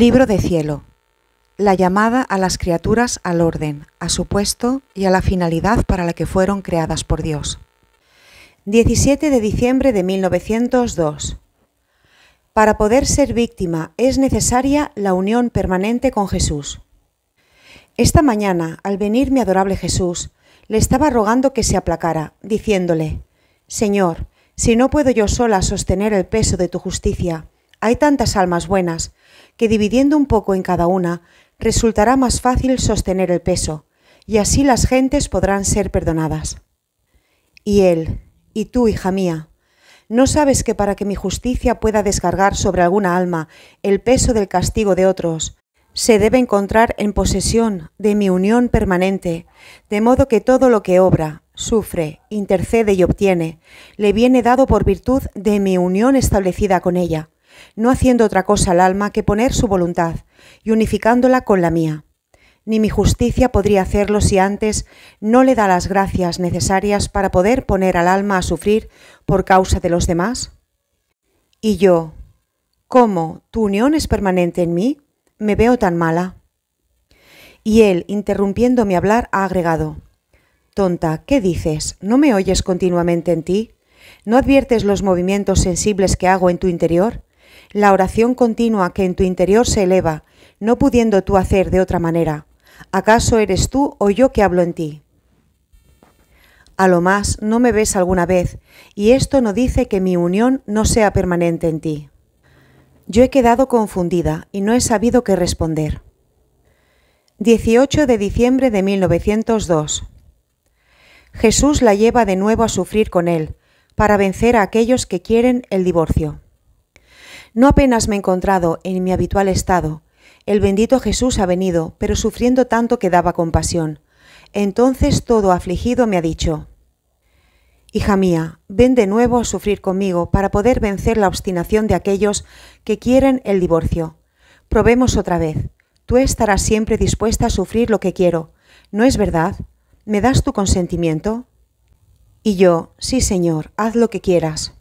Libro de cielo. La llamada a las criaturas al orden, a su puesto y a la finalidad para la que fueron creadas por Dios. 17 de diciembre de 1902. Para poder ser víctima es necesaria la unión permanente con Jesús. Esta mañana, al venir mi adorable Jesús, le estaba rogando que se aplacara, diciéndole, Señor, si no puedo yo sola sostener el peso de tu justicia, hay tantas almas buenas, que dividiendo un poco en cada una, resultará más fácil sostener el peso, y así las gentes podrán ser perdonadas. Y él, y tú, hija mía, ¿no sabes que para que mi justicia pueda descargar sobre alguna alma el peso del castigo de otros, se debe encontrar en posesión de mi unión permanente, de modo que todo lo que obra, sufre, intercede y obtiene, le viene dado por virtud de mi unión establecida con ella, no haciendo otra cosa al alma que poner su voluntad y unificándola con la mía. Ni mi justicia podría hacerlo si antes no le da las gracias necesarias para poder poner al alma a sufrir por causa de los demás. Y yo, ¿cómo tu unión es permanente en mí? Me veo tan mala. Y él, interrumpiendo mi hablar, ha agregado, Tonta, ¿qué dices? ¿No me oyes continuamente en ti? ¿No adviertes los movimientos sensibles que hago en tu interior? la oración continua que en tu interior se eleva, no pudiendo tú hacer de otra manera. ¿Acaso eres tú o yo que hablo en ti? A lo más no me ves alguna vez, y esto no dice que mi unión no sea permanente en ti. Yo he quedado confundida y no he sabido qué responder. 18 de diciembre de 1902. Jesús la lleva de nuevo a sufrir con él, para vencer a aquellos que quieren el divorcio. No apenas me he encontrado en mi habitual estado. El bendito Jesús ha venido, pero sufriendo tanto que daba compasión. Entonces todo afligido me ha dicho, Hija mía, ven de nuevo a sufrir conmigo para poder vencer la obstinación de aquellos que quieren el divorcio. Probemos otra vez. Tú estarás siempre dispuesta a sufrir lo que quiero. ¿No es verdad? ¿Me das tu consentimiento? Y yo, sí, Señor, haz lo que quieras.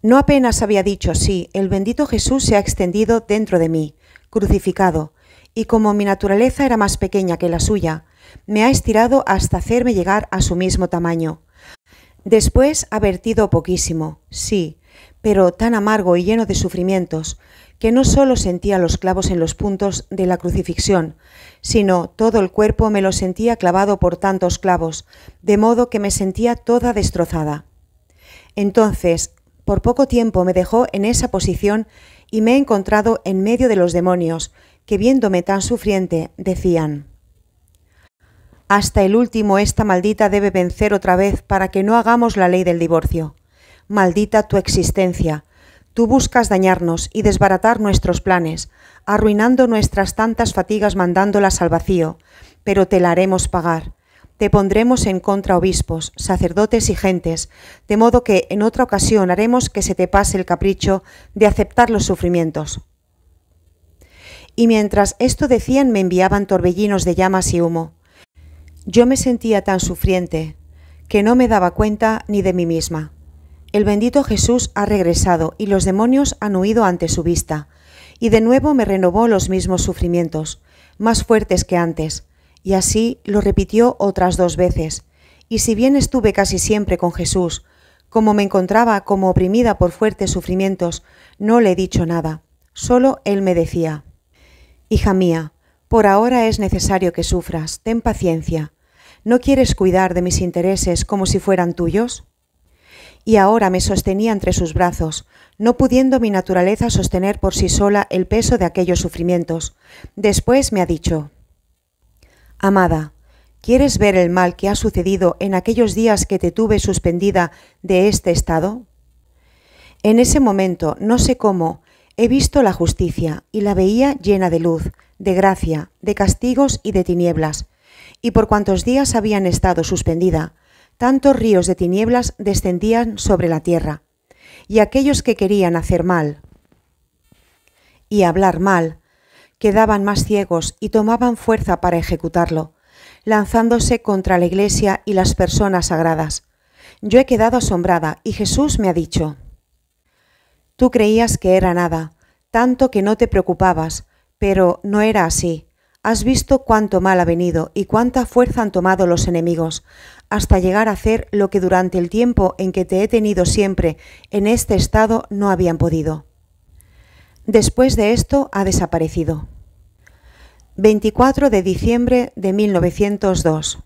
No apenas había dicho sí, el bendito Jesús se ha extendido dentro de mí, crucificado, y como mi naturaleza era más pequeña que la suya, me ha estirado hasta hacerme llegar a su mismo tamaño. Después ha vertido poquísimo, sí, pero tan amargo y lleno de sufrimientos, que no solo sentía los clavos en los puntos de la crucifixión, sino todo el cuerpo me lo sentía clavado por tantos clavos, de modo que me sentía toda destrozada. Entonces por poco tiempo me dejó en esa posición y me he encontrado en medio de los demonios, que viéndome tan sufriente, decían, Hasta el último esta maldita debe vencer otra vez para que no hagamos la ley del divorcio. Maldita tu existencia. Tú buscas dañarnos y desbaratar nuestros planes, arruinando nuestras tantas fatigas mandándolas al vacío, pero te la haremos pagar. Te pondremos en contra obispos, sacerdotes y gentes, de modo que en otra ocasión haremos que se te pase el capricho de aceptar los sufrimientos. Y mientras esto decían me enviaban torbellinos de llamas y humo. Yo me sentía tan sufriente que no me daba cuenta ni de mí misma. El bendito Jesús ha regresado y los demonios han huido ante su vista, y de nuevo me renovó los mismos sufrimientos, más fuertes que antes, y así lo repitió otras dos veces. Y si bien estuve casi siempre con Jesús, como me encontraba como oprimida por fuertes sufrimientos, no le he dicho nada. Solo él me decía, Hija mía, por ahora es necesario que sufras, ten paciencia. ¿No quieres cuidar de mis intereses como si fueran tuyos? Y ahora me sostenía entre sus brazos, no pudiendo mi naturaleza sostener por sí sola el peso de aquellos sufrimientos. Después me ha dicho, Amada, ¿quieres ver el mal que ha sucedido en aquellos días que te tuve suspendida de este estado? En ese momento, no sé cómo, he visto la justicia y la veía llena de luz, de gracia, de castigos y de tinieblas, y por cuantos días habían estado suspendida, tantos ríos de tinieblas descendían sobre la tierra, y aquellos que querían hacer mal y hablar mal, quedaban más ciegos y tomaban fuerza para ejecutarlo, lanzándose contra la iglesia y las personas sagradas. Yo he quedado asombrada y Jesús me ha dicho, Tú creías que era nada, tanto que no te preocupabas, pero no era así. Has visto cuánto mal ha venido y cuánta fuerza han tomado los enemigos, hasta llegar a hacer lo que durante el tiempo en que te he tenido siempre en este estado no habían podido. Después de esto ha desaparecido. 24 de diciembre de 1902.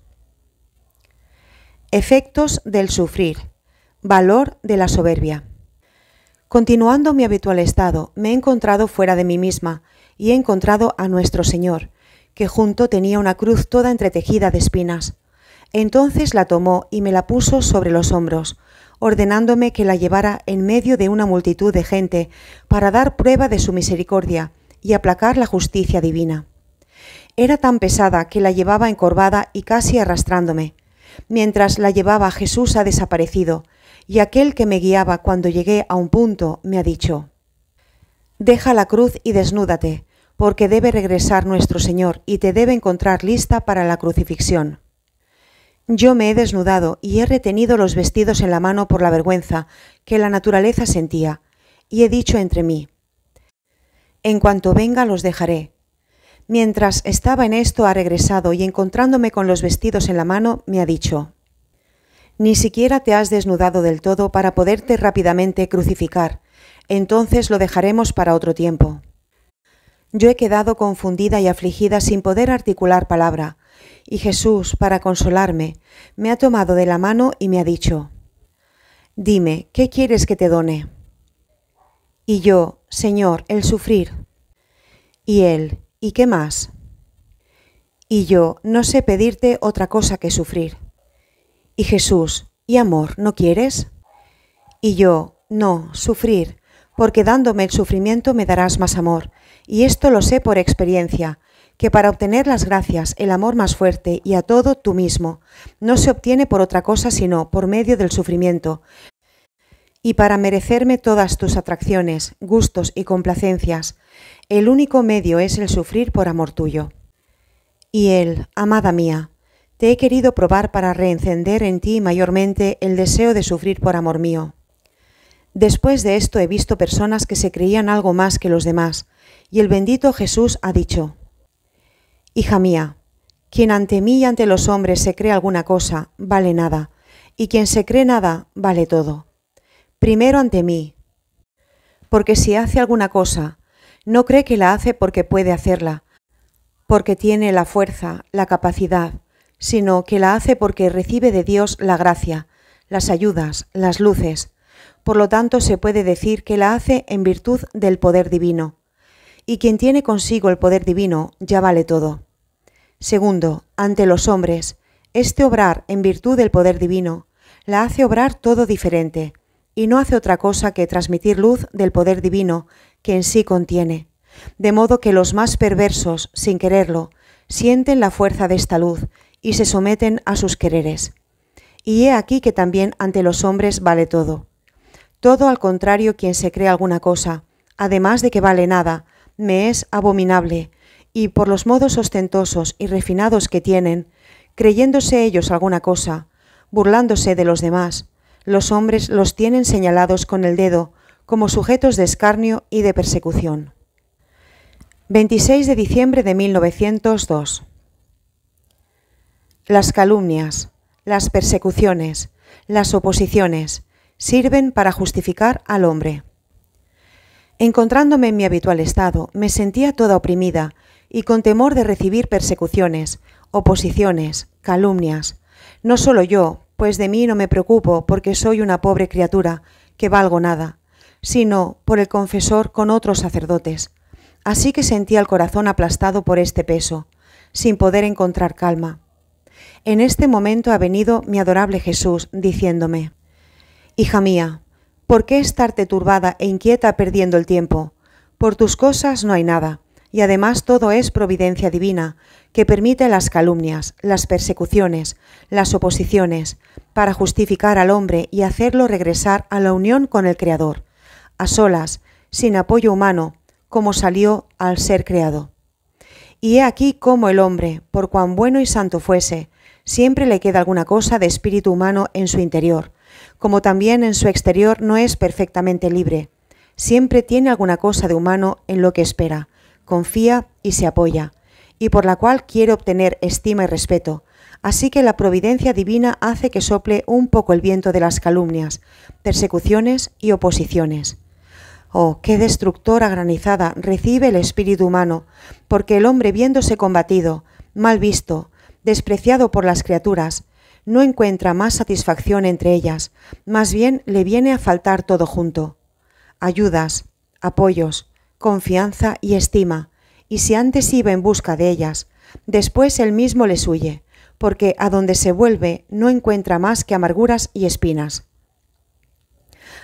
Efectos del sufrir. Valor de la soberbia. Continuando mi habitual estado, me he encontrado fuera de mí misma y he encontrado a nuestro Señor, que junto tenía una cruz toda entretejida de espinas. Entonces la tomó y me la puso sobre los hombros, ordenándome que la llevara en medio de una multitud de gente, para dar prueba de su misericordia y aplacar la justicia divina. Era tan pesada que la llevaba encorvada y casi arrastrándome. Mientras la llevaba Jesús ha desaparecido, y aquel que me guiaba cuando llegué a un punto me ha dicho, Deja la cruz y desnúdate, porque debe regresar nuestro Señor y te debe encontrar lista para la crucifixión. Yo me he desnudado y he retenido los vestidos en la mano por la vergüenza que la naturaleza sentía, y he dicho entre mí, en cuanto venga los dejaré. Mientras estaba en esto ha regresado y encontrándome con los vestidos en la mano, me ha dicho, ni siquiera te has desnudado del todo para poderte rápidamente crucificar, entonces lo dejaremos para otro tiempo. Yo he quedado confundida y afligida sin poder articular palabra, y Jesús, para consolarme, me ha tomado de la mano y me ha dicho, Dime, ¿qué quieres que te done? Y yo, Señor, el sufrir. Y él, ¿y qué más? Y yo, no sé pedirte otra cosa que sufrir. Y Jesús, ¿y amor no quieres? Y yo, no, sufrir, porque dándome el sufrimiento me darás más amor, y esto lo sé por experiencia, que para obtener las gracias, el amor más fuerte y a todo tú mismo, no se obtiene por otra cosa sino por medio del sufrimiento, y para merecerme todas tus atracciones, gustos y complacencias, el único medio es el sufrir por amor tuyo. Y él, amada mía, te he querido probar para reencender en ti mayormente el deseo de sufrir por amor mío. Después de esto he visto personas que se creían algo más que los demás, y el bendito Jesús ha dicho, Hija mía, quien ante mí y ante los hombres se cree alguna cosa, vale nada, y quien se cree nada, vale todo. Primero ante mí, porque si hace alguna cosa, no cree que la hace porque puede hacerla, porque tiene la fuerza, la capacidad, sino que la hace porque recibe de Dios la gracia, las ayudas, las luces. Por lo tanto, se puede decir que la hace en virtud del poder divino y quien tiene consigo el poder divino ya vale todo. Segundo, ante los hombres, este obrar en virtud del poder divino la hace obrar todo diferente, y no hace otra cosa que transmitir luz del poder divino que en sí contiene, de modo que los más perversos, sin quererlo, sienten la fuerza de esta luz y se someten a sus quereres. Y he aquí que también ante los hombres vale todo. Todo al contrario quien se cree alguna cosa, además de que vale nada, me es abominable, y por los modos ostentosos y refinados que tienen, creyéndose ellos alguna cosa, burlándose de los demás, los hombres los tienen señalados con el dedo, como sujetos de escarnio y de persecución. 26 de diciembre de 1902. Las calumnias, las persecuciones, las oposiciones sirven para justificar al hombre. Encontrándome en mi habitual estado, me sentía toda oprimida y con temor de recibir persecuciones, oposiciones, calumnias. No solo yo, pues de mí no me preocupo porque soy una pobre criatura, que valgo nada, sino por el confesor con otros sacerdotes. Así que sentía el corazón aplastado por este peso, sin poder encontrar calma. En este momento ha venido mi adorable Jesús, diciéndome, Hija mía, ¿Por qué estarte turbada e inquieta perdiendo el tiempo? Por tus cosas no hay nada, y además todo es providencia divina, que permite las calumnias, las persecuciones, las oposiciones, para justificar al hombre y hacerlo regresar a la unión con el Creador, a solas, sin apoyo humano, como salió al ser creado. Y he aquí cómo el hombre, por cuán bueno y santo fuese, siempre le queda alguna cosa de espíritu humano en su interior, como también en su exterior no es perfectamente libre. Siempre tiene alguna cosa de humano en lo que espera, confía y se apoya, y por la cual quiere obtener estima y respeto. Así que la providencia divina hace que sople un poco el viento de las calumnias, persecuciones y oposiciones. Oh, qué destructora granizada recibe el espíritu humano, porque el hombre viéndose combatido, mal visto, despreciado por las criaturas, no encuentra más satisfacción entre ellas, más bien le viene a faltar todo junto. Ayudas, apoyos, confianza y estima, y si antes iba en busca de ellas, después él mismo les huye, porque a donde se vuelve no encuentra más que amarguras y espinas.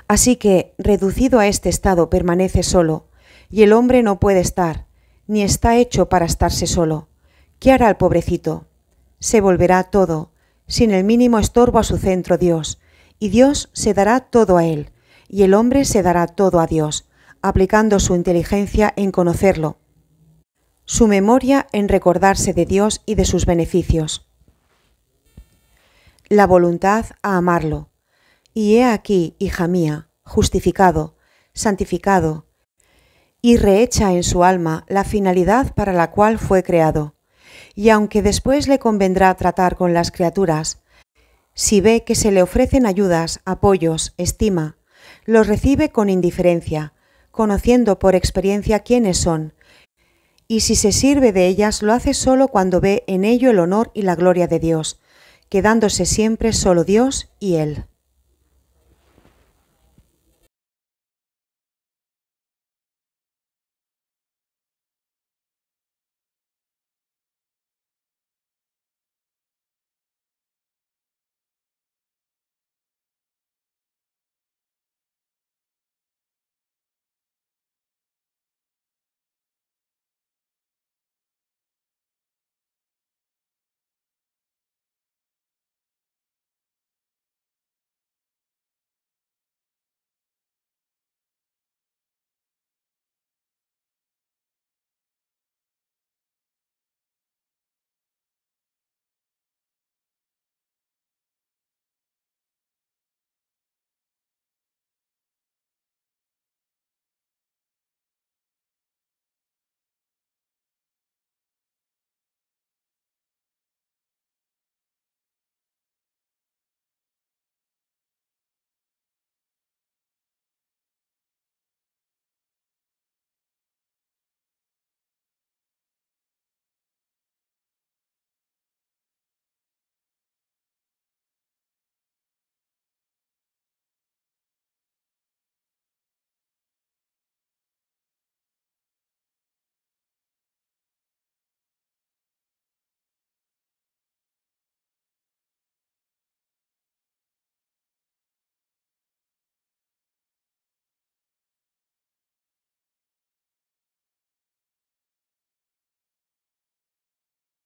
Así que, reducido a este estado, permanece solo, y el hombre no puede estar, ni está hecho para estarse solo. ¿Qué hará el pobrecito? Se volverá todo, sin el mínimo estorbo a su centro Dios, y Dios se dará todo a él, y el hombre se dará todo a Dios, aplicando su inteligencia en conocerlo, su memoria en recordarse de Dios y de sus beneficios. La voluntad a amarlo. Y he aquí, hija mía, justificado, santificado, y rehecha en su alma la finalidad para la cual fue creado y aunque después le convendrá tratar con las criaturas, si ve que se le ofrecen ayudas, apoyos, estima, los recibe con indiferencia, conociendo por experiencia quiénes son, y si se sirve de ellas lo hace solo cuando ve en ello el honor y la gloria de Dios, quedándose siempre solo Dios y Él.